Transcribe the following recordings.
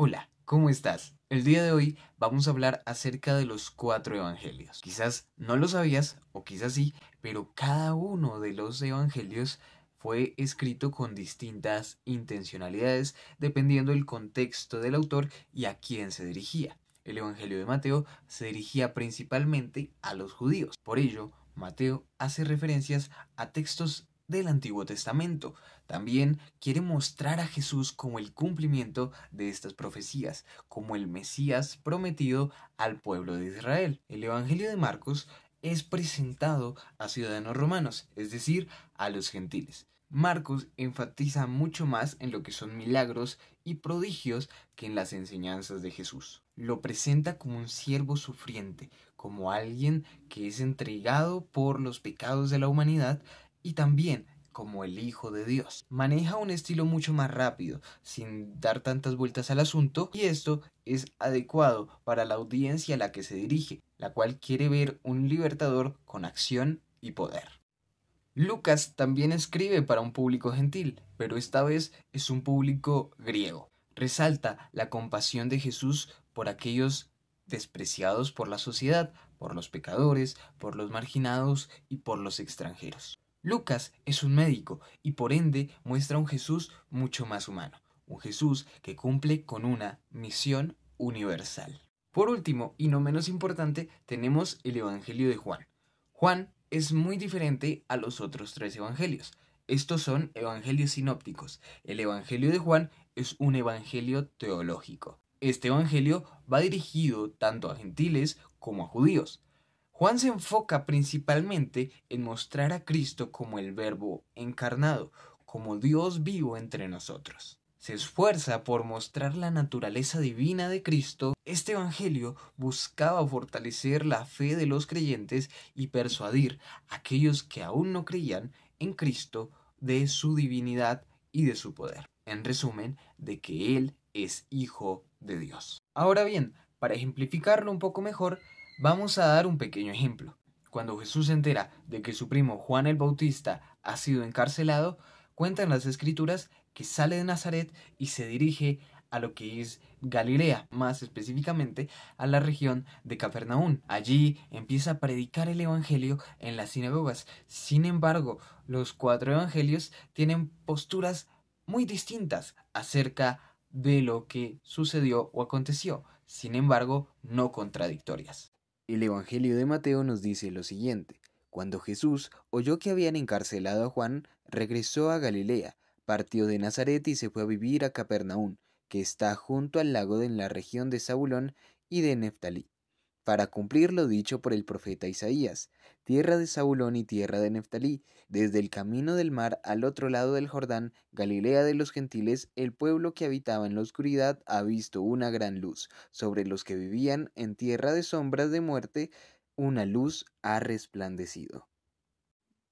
Hola, ¿cómo estás? El día de hoy vamos a hablar acerca de los cuatro evangelios. Quizás no lo sabías, o quizás sí, pero cada uno de los evangelios fue escrito con distintas intencionalidades dependiendo del contexto del autor y a quién se dirigía. El Evangelio de Mateo se dirigía principalmente a los judíos. Por ello, Mateo hace referencias a textos del Antiguo Testamento. También quiere mostrar a Jesús como el cumplimiento de estas profecías, como el Mesías prometido al pueblo de Israel. El Evangelio de Marcos es presentado a ciudadanos romanos, es decir, a los gentiles. Marcos enfatiza mucho más en lo que son milagros y prodigios que en las enseñanzas de Jesús. Lo presenta como un siervo sufriente, como alguien que es entregado por los pecados de la humanidad y también como el Hijo de Dios. Maneja un estilo mucho más rápido, sin dar tantas vueltas al asunto, y esto es adecuado para la audiencia a la que se dirige, la cual quiere ver un libertador con acción y poder. Lucas también escribe para un público gentil, pero esta vez es un público griego. Resalta la compasión de Jesús por aquellos despreciados por la sociedad, por los pecadores, por los marginados y por los extranjeros. Lucas es un médico y por ende muestra un Jesús mucho más humano, un Jesús que cumple con una misión universal. Por último, y no menos importante, tenemos el Evangelio de Juan. Juan es muy diferente a los otros tres evangelios. Estos son evangelios sinópticos. El Evangelio de Juan es un evangelio teológico. Este evangelio va dirigido tanto a gentiles como a judíos. Juan se enfoca principalmente en mostrar a Cristo como el Verbo encarnado, como Dios vivo entre nosotros. Se esfuerza por mostrar la naturaleza divina de Cristo. Este Evangelio buscaba fortalecer la fe de los creyentes y persuadir a aquellos que aún no creían en Cristo de su divinidad y de su poder. En resumen, de que Él es Hijo de Dios. Ahora bien, para ejemplificarlo un poco mejor, Vamos a dar un pequeño ejemplo. Cuando Jesús se entera de que su primo Juan el Bautista ha sido encarcelado, cuentan las escrituras que sale de Nazaret y se dirige a lo que es Galilea, más específicamente a la región de Cafarnaún. Allí empieza a predicar el Evangelio en las sinagogas. Sin embargo, los cuatro Evangelios tienen posturas muy distintas acerca de lo que sucedió o aconteció, sin embargo, no contradictorias. El Evangelio de Mateo nos dice lo siguiente. Cuando Jesús oyó que habían encarcelado a Juan, regresó a Galilea, partió de Nazaret y se fue a vivir a Capernaum, que está junto al lago de la región de Zabulón y de Neftalí para cumplir lo dicho por el profeta Isaías, tierra de Saulón y tierra de Neftalí, desde el camino del mar al otro lado del Jordán, Galilea de los gentiles, el pueblo que habitaba en la oscuridad ha visto una gran luz, sobre los que vivían en tierra de sombras de muerte, una luz ha resplandecido.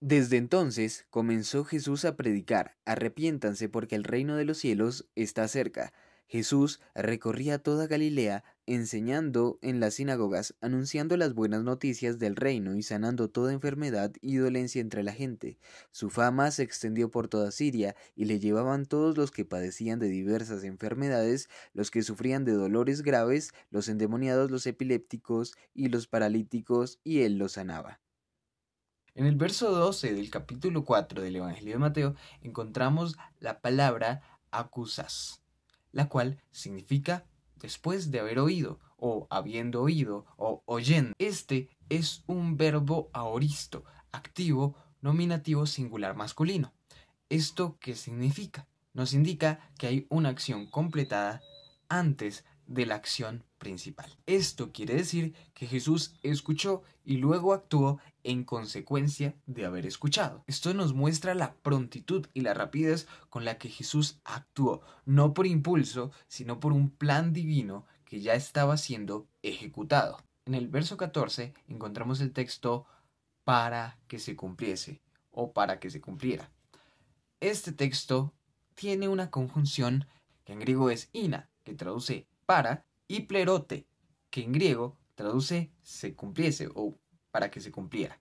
Desde entonces comenzó Jesús a predicar, arrepiéntanse porque el reino de los cielos está cerca. Jesús recorría toda Galilea, enseñando en las sinagogas, anunciando las buenas noticias del reino y sanando toda enfermedad y dolencia entre la gente. Su fama se extendió por toda Siria y le llevaban todos los que padecían de diversas enfermedades, los que sufrían de dolores graves, los endemoniados, los epilépticos y los paralíticos, y él los sanaba. En el verso 12 del capítulo 4 del Evangelio de Mateo encontramos la palabra acusas la cual significa después de haber oído, o habiendo oído, o oyendo. Este es un verbo aoristo, activo, nominativo singular masculino. ¿Esto qué significa? Nos indica que hay una acción completada antes de la acción principal. Esto quiere decir que Jesús escuchó y luego actuó en consecuencia de haber escuchado. Esto nos muestra la prontitud y la rapidez con la que Jesús actuó, no por impulso, sino por un plan divino que ya estaba siendo ejecutado. En el verso 14 encontramos el texto para que se cumpliese o para que se cumpliera. Este texto tiene una conjunción que en griego es ina, que traduce para, y plerote, que en griego traduce se cumpliese o para que se cumpliera.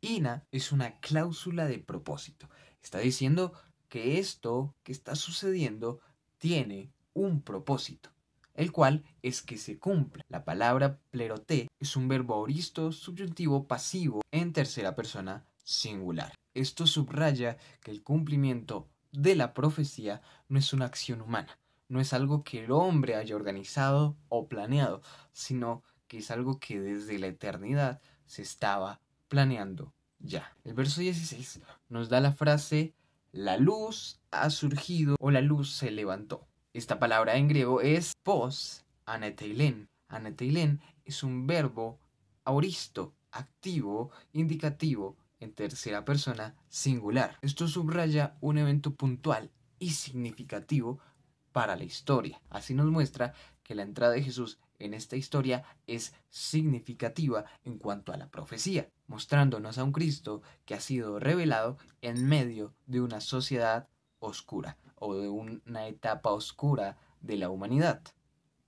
Ina es una cláusula de propósito. Está diciendo que esto que está sucediendo tiene un propósito, el cual es que se cumpla. La palabra plerote es un verbo oristo subjuntivo pasivo en tercera persona singular. Esto subraya que el cumplimiento de la profecía no es una acción humana, no es algo que el hombre haya organizado o planeado, sino que es algo que desde la eternidad se estaba planeando ya. El verso 16 nos da la frase la luz ha surgido o la luz se levantó. Esta palabra en griego es pos aneteilen. Aneteilen es un verbo auristo, activo, indicativo, en tercera persona singular. Esto subraya un evento puntual y significativo para la historia. Así nos muestra que la entrada de Jesús en esta historia es significativa en cuanto a la profecía, mostrándonos a un Cristo que ha sido revelado en medio de una sociedad oscura o de una etapa oscura de la humanidad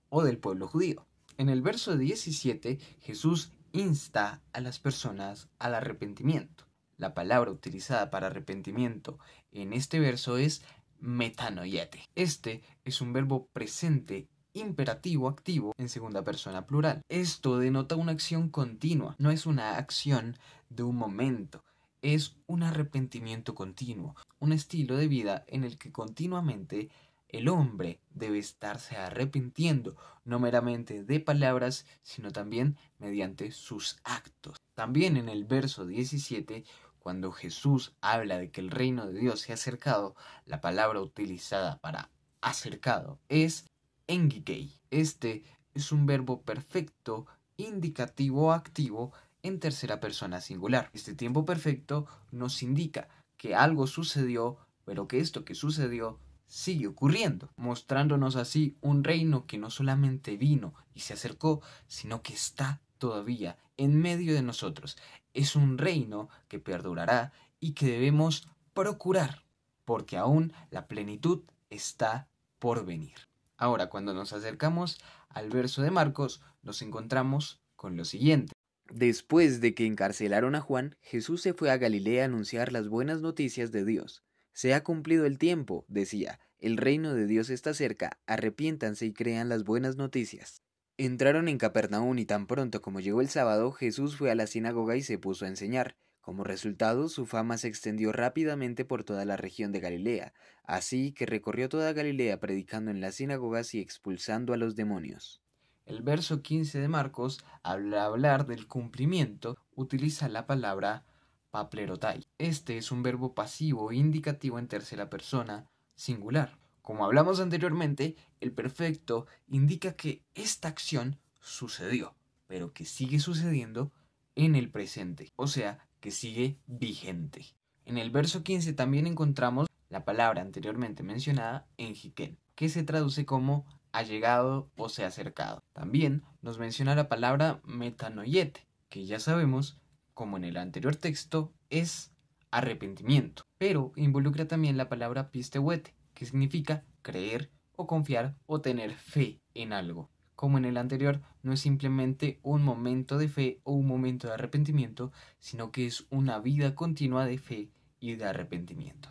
o del pueblo judío. En el verso 17 Jesús insta a las personas al arrepentimiento. La palabra utilizada para arrepentimiento en este verso es metanoiete. Este es un verbo presente imperativo activo en segunda persona plural. Esto denota una acción continua, no es una acción de un momento, es un arrepentimiento continuo, un estilo de vida en el que continuamente el hombre debe estarse arrepintiendo, no meramente de palabras, sino también mediante sus actos. También en el verso 17 cuando Jesús habla de que el reino de Dios se ha acercado, la palabra utilizada para acercado es engikei. Este es un verbo perfecto, indicativo activo en tercera persona singular. Este tiempo perfecto nos indica que algo sucedió, pero que esto que sucedió sigue ocurriendo, mostrándonos así un reino que no solamente vino y se acercó, sino que está todavía en medio de nosotros. Es un reino que perdurará y que debemos procurar, porque aún la plenitud está por venir. Ahora, cuando nos acercamos al verso de Marcos, nos encontramos con lo siguiente. Después de que encarcelaron a Juan, Jesús se fue a Galilea a anunciar las buenas noticias de Dios. Se ha cumplido el tiempo, decía, el reino de Dios está cerca, arrepiéntanse y crean las buenas noticias. Entraron en Capernaum y tan pronto como llegó el sábado, Jesús fue a la sinagoga y se puso a enseñar. Como resultado, su fama se extendió rápidamente por toda la región de Galilea, así que recorrió toda Galilea predicando en las sinagogas y expulsando a los demonios. El verso 15 de Marcos, al hablar del cumplimiento, utiliza la palabra paplerotai. Este es un verbo pasivo indicativo en tercera persona, singular. Como hablamos anteriormente, el perfecto indica que esta acción sucedió, pero que sigue sucediendo en el presente, o sea, que sigue vigente. En el verso 15 también encontramos la palabra anteriormente mencionada en Jiquén, que se traduce como ha llegado o se ha acercado. También nos menciona la palabra metanoyete, que ya sabemos, como en el anterior texto, es arrepentimiento, pero involucra también la palabra pistehuete, significa creer o confiar o tener fe en algo. Como en el anterior, no es simplemente un momento de fe o un momento de arrepentimiento, sino que es una vida continua de fe y de arrepentimiento.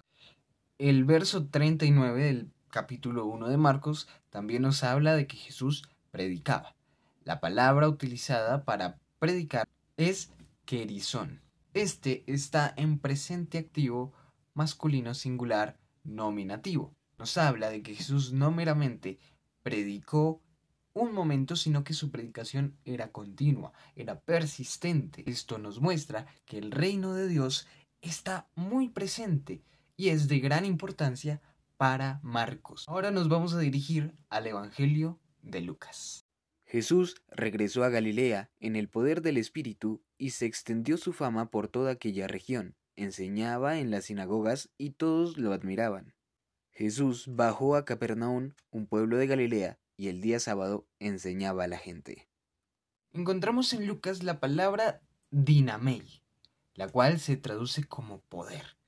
El verso 39 del capítulo 1 de Marcos también nos habla de que Jesús predicaba. La palabra utilizada para predicar es querizón. Este está en presente activo masculino singular nominativo nos habla de que Jesús no meramente predicó un momento, sino que su predicación era continua, era persistente. Esto nos muestra que el reino de Dios está muy presente y es de gran importancia para Marcos. Ahora nos vamos a dirigir al Evangelio de Lucas. Jesús regresó a Galilea en el poder del Espíritu y se extendió su fama por toda aquella región. Enseñaba en las sinagogas y todos lo admiraban. Jesús bajó a Capernaum, un pueblo de Galilea, y el día sábado enseñaba a la gente. Encontramos en Lucas la palabra dinamei, la cual se traduce como poder.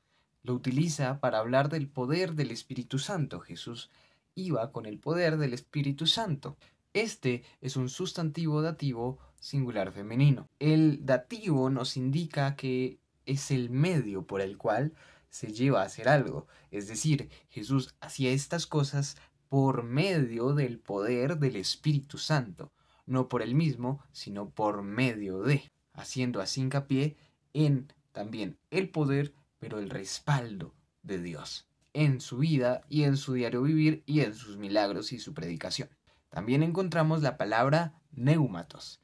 Lo utiliza para hablar del poder del Espíritu Santo. Jesús iba con el poder del Espíritu Santo. Este es un sustantivo dativo singular femenino. El dativo nos indica que es el medio por el cual se lleva a hacer algo. Es decir, Jesús hacía estas cosas por medio del poder del Espíritu Santo, no por él mismo, sino por medio de, haciendo así hincapié en también el poder, pero el respaldo de Dios en su vida y en su diario vivir y en sus milagros y su predicación. También encontramos la palabra neumatos.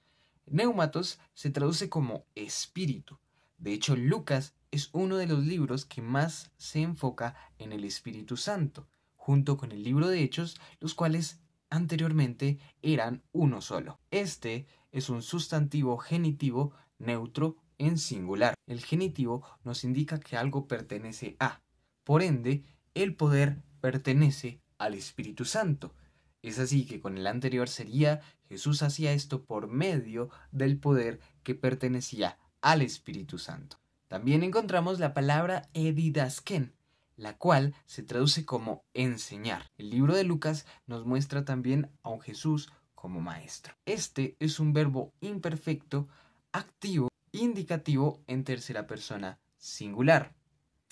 Neumatos se traduce como espíritu. De hecho, Lucas es uno de los libros que más se enfoca en el Espíritu Santo, junto con el libro de Hechos, los cuales anteriormente eran uno solo. Este es un sustantivo genitivo neutro en singular. El genitivo nos indica que algo pertenece a. Por ende, el poder pertenece al Espíritu Santo. Es así que con el anterior sería Jesús hacía esto por medio del poder que pertenecía al Espíritu Santo. También encontramos la palabra edidasken, la cual se traduce como enseñar. El libro de Lucas nos muestra también a un Jesús como maestro. Este es un verbo imperfecto, activo, indicativo en tercera persona singular.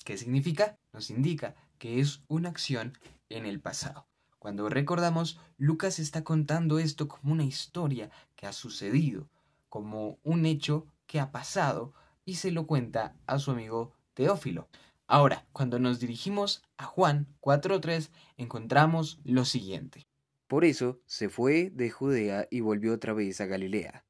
¿Qué significa? Nos indica que es una acción en el pasado. Cuando recordamos, Lucas está contando esto como una historia que ha sucedido, como un hecho que ha pasado, y se lo cuenta a su amigo Teófilo. Ahora, cuando nos dirigimos a Juan 4.3, encontramos lo siguiente. Por eso se fue de Judea y volvió otra vez a Galilea.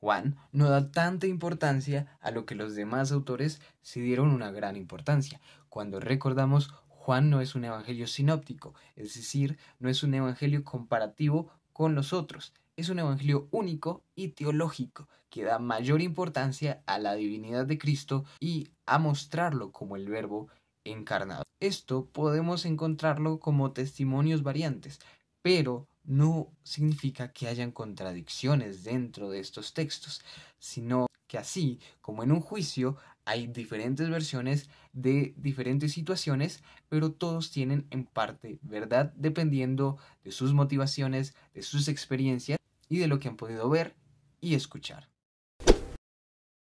Juan no da tanta importancia a lo que los demás autores se dieron una gran importancia. Cuando recordamos, Juan no es un evangelio sinóptico, es decir, no es un evangelio comparativo con los otros, es un evangelio único y teológico que da mayor importancia a la divinidad de Cristo y a mostrarlo como el verbo encarnado. Esto podemos encontrarlo como testimonios variantes, pero no significa que hayan contradicciones dentro de estos textos, sino que así como en un juicio hay diferentes versiones de diferentes situaciones, pero todos tienen en parte verdad dependiendo de sus motivaciones, de sus experiencias y de lo que han podido ver y escuchar.